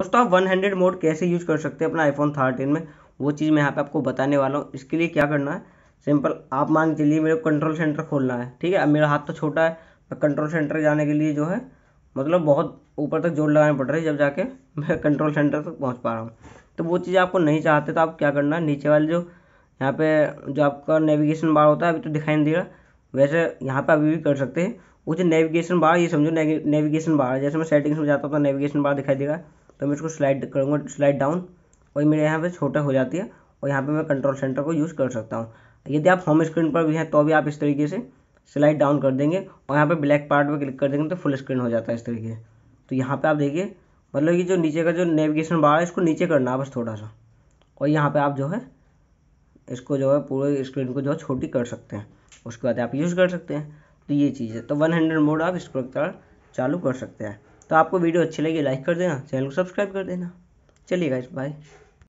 दोस्तों आप one hundred mode कैसे यूज कर सकते हैं अपना आईफोन थर्टीन में वो चीज़ मैं यहाँ पे आपको बताने वाला हूँ इसके लिए क्या करना है सिंपल आप मान के चलिए मेरे को कंट्रोल सेंटर खोलना है ठीक है अब मेरा हाथ तो छोटा है मैं कंट्रोल सेंटर जाने के लिए जो है मतलब बहुत ऊपर तक जोर लगाना पड़ रहा है जब जाके मैं कंट्रोल सेंटर तक पहुँच पा रहा हूँ तो वो चीज़ आपको नहीं चाहते तो आप क्या करना है नीचे वाले जो यहाँ पे जो आपका नेविगेशन बार होता है अभी तो दिखाई नहीं दे रहा वैसे यहाँ पे अभी भी कर सकते हैं वो जो नेविगेशन बार ये समझो नेविगेशन बार जैसे मैं सेटिंग्स में जाता हूँ तो नेविगेशन बार दिखाई दे रहा है तो मैं इसको स्लाइड करूँगा स्लाइड डाउन और मेरे यहाँ पे छोटा हो जाती है और यहाँ पे मैं कंट्रोल सेंटर को यूज़ कर सकता हूँ यदि आप होम स्क्रीन पर भी हैं तो भी आप इस तरीके से स्लाइड डाउन कर देंगे और यहाँ पर ब्लैक पार्ट पर क्लिक कर देंगे तो फुल स्क्रीन हो जाता है इस तरीके से तो यहाँ पर आप देखिए मतलब ये जो नीचे का जो नेविगेशन बार है इसको नीचे करना है बस थोड़ा सा और यहाँ पर आप जो है इसको जो है पूरे स्क्रीन को जो है छोटी कर सकते हैं उसके बाद आप यूज़ कर सकते हैं तो ये चीज़ है तो वन हंड्रेड मोड आप इस प्रकार चालू कर सकते हैं तो आपको वीडियो अच्छी लगी लाइक कर देना चैनल को सब्सक्राइब कर देना चलिए गाइस बाय